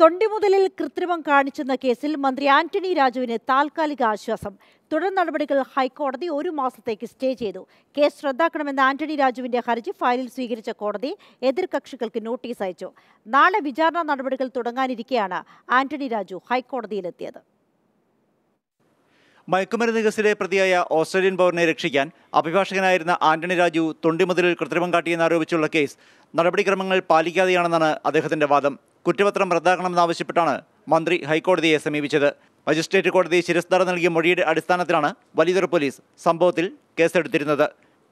തൊണ്ടിമുതലിൽ കൃത്രിമം കാണിച്ചെന്ന കേസിൽ മന്ത്രി ആന്റണി രാജുവിന് താൽക്കാലിക ആശ്വാസം തുടർ നടപടികൾ ഹൈക്കോടതി ഒരു മാസത്തേക്ക് സ്റ്റേ ചെയ്തു കേസ് റദ്ദാക്കണമെന്ന ആന്റണി രാജുവിന്റെ ഹർജി ഫയലിൽ സ്വീകരിച്ച കോടതി എതിർകക്ഷികൾക്ക് നോട്ടീസ് അയച്ചു നാളെ വിചാരണ നടപടികൾ തുടങ്ങാനിരിക്കെയാണ് ആന്റണി രാജു ഹൈക്കോടതിയിലെത്തിയത് മയക്കുമരുന്ന് കേസിലെ പ്രതിയായ ഓസ്ട്രേലിയൻ പൗരനെ രക്ഷിക്കാൻ അഭിഭാഷകനായിരുന്ന ആന്റണി രാജു തൊണ്ടിമുതലിൽ കൃത്രിമം കാട്ടിയെന്നാരോപിച്ചുള്ള കേസ് നടപടിക്രമങ്ങൾ പാലിക്കാതെയാണെന്നാണ് അദ്ദേഹത്തിന്റെ വാദം കുറ്റപത്രം റദ്ദാക്കണമെന്നാവശ്യപ്പെട്ടാണ് മന്ത്രി ഹൈക്കോടതിയെ സമീപിച്ചത് മജിസ്ട്രേറ്റ് കോടതി ശിരസ്ധാര നൽകിയ മൊഴിയുടെ അടിസ്ഥാനത്തിലാണ് വലിയതർ പോലീസ് സംഭവത്തിൽ കേസെടുത്തിരുന്നത്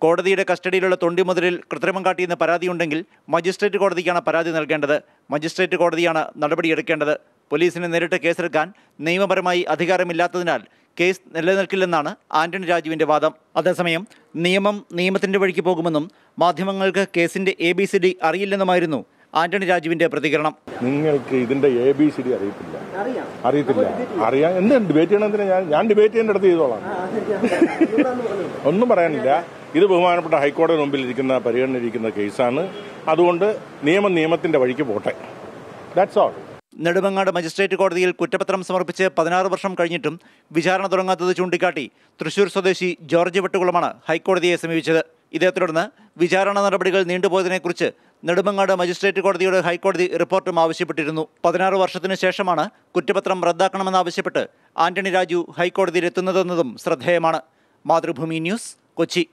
കോടതിയുടെ കസ്റ്റഡിയിലുള്ള തൊണ്ടിമുതലിൽ കൃത്രിമം കാട്ടിയെന്ന് പരാതിയുണ്ടെങ്കിൽ മജിസ്ട്രേറ്റ് കോടതിക്കാണ് പരാതി നൽകേണ്ടത് മജിസ്ട്രേറ്റ് കോടതിയാണ് നടപടിയെടുക്കേണ്ടത് പോലീസിനെ നേരിട്ട് കേസെടുക്കാൻ നിയമപരമായി അധികാരമില്ലാത്തതിനാൽ കേസ് നിലനിൽക്കില്ലെന്നാണ് ആന്റണി രാജുവിൻ്റെ വാദം അതേസമയം നിയമം നിയമത്തിൻ്റെ വഴിക്ക് പോകുമെന്നും മാധ്യമങ്ങൾക്ക് കേസിൻ്റെ എ ബി സി ഡി അറിയില്ലെന്നുമായിരുന്നു ആന്റണി രാജുവിന്റെ പ്രതികരണം നിങ്ങൾക്ക് ഇതിന്റെ എ ബി സി ഡി അറിയത്തില്ല അറിയത്തില്ല അറിയാം എന്ത് ഡിബേറ്റ് ചെയ്യണമെന്ന് ഞാൻ ഞാൻ ഡിബേറ്റ് ചെയ്യേണ്ട അടുത്ത് ചെയ്തോളാം ഒന്നും പറയാനില്ല ഇത് ബഹുമാനപ്പെട്ട ഹൈക്കോടതി മുമ്പിൽ ഇരിക്കുന്ന ഇരിക്കുന്ന കേസാണ് അതുകൊണ്ട് നിയമം നിയമത്തിന്റെ വഴിക്ക് പോട്ടെ ദാറ്റ്സ് ഓൾ നെടുമങ്ങാട് മജിസ്ട്രേറ്റ് കോടതിയിൽ കുറ്റപത്രം സമർപ്പിച്ച് പതിനാറ് വർഷം കഴിഞ്ഞിട്ടും വിചാരണ തുടങ്ങാത്തത് ചൂണ്ടിക്കാട്ടി തൃശൂർ സ്വദേശി ജോർജ് വെട്ടുകുളമാണ് ഹൈക്കോടതിയെ സമീപിച്ചത് ഇതേ തുടർന്ന് വിചാരണ നടപടികൾ നീണ്ടുപോയതിനെക്കുറിച്ച് നെടുമങ്ങാട് മജിസ്ട്രേറ്റ് കോടതിയോട് ഹൈക്കോടതി റിപ്പോർട്ടും ആവശ്യപ്പെട്ടിരുന്നു പതിനാറ് വർഷത്തിന് ശേഷമാണ് കുറ്റപത്രം റദ്ദാക്കണമെന്നാവശ്യപ്പെട്ട് ആന്റണി രാജു ഹൈക്കോടതിയിലെത്തുന്നതെന്നതും ശ്രദ്ധേയമാണ് മാതൃഭൂമി ന്യൂസ് കൊച്ചി